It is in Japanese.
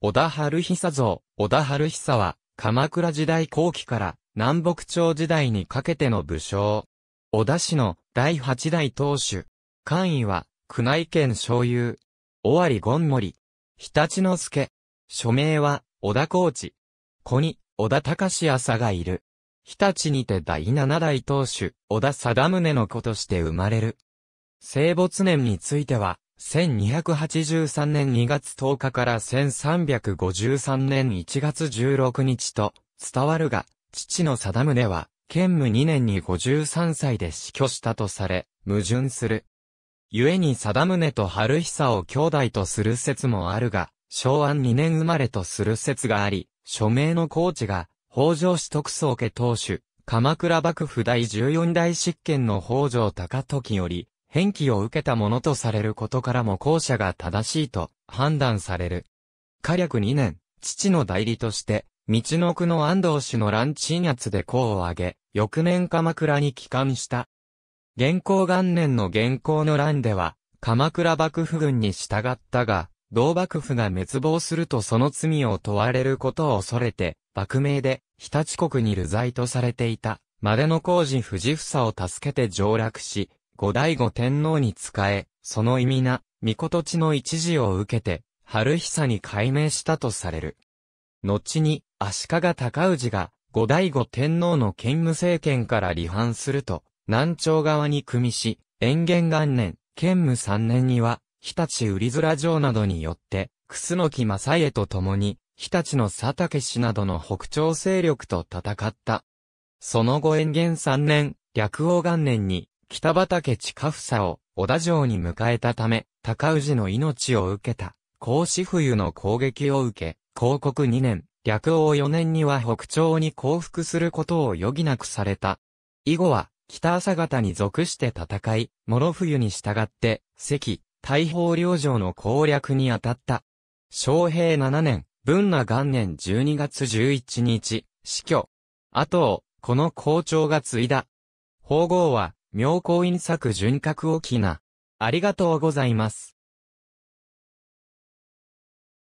小田春久像、小田春久は、鎌倉時代後期から南北朝時代にかけての武将。小田氏の第八代当主。官位は、宮内県所有。尾張権森。日立之助。署名は、小田高知。子に、小田隆朝がいる。日立にて第七代当主、小田貞宗の子として生まれる。生没年については、1283年2月10日から1353年1月16日と伝わるが、父の定宗は、兼務2年に53歳で死去したとされ、矛盾する。故に定宗と春久を兄弟とする説もあるが、昭安2年生まれとする説があり、署名の高知が、北条氏徳宗家当主、鎌倉幕府第14代執権の北条高時より、天気を受けたものとされることからも後者が正しいと判断される。火略2年、父の代理として、道の奥の安藤氏の乱鎮圧で功を挙げ、翌年鎌倉に帰還した。元寇元年の元寇の乱では、鎌倉幕府軍に従ったが、同幕府が滅亡するとその罪を問われることを恐れて、幕名で、日立国に流罪とされていた、までの工事藤房を助けて上洛し、後醍醐天皇に仕え、その意味な、御事地の一時を受けて、春久に改名したとされる。後に、足利尊氏が、後醍醐天皇の兼務政権から離反すると、南朝側に組みし、延元元年、兼務三年には、日立瓜面城などによって、楠木正家と共に、日立の佐竹氏などの北朝勢力と戦った。その後延元三年、略王元年に、北畠近房を小田城に迎えたため、高氏の命を受けた、甲子冬の攻撃を受け、広告2年、略王4年には北朝に降伏することを余儀なくされた。以後は、北朝方に属して戦い、諸冬に従って、関、大砲領城の攻略に当たった。昌平7年、文那元年12月11日、死去。後を、この校長が継いだ。法号は、妙高院作純格沖な。ありがとうございます。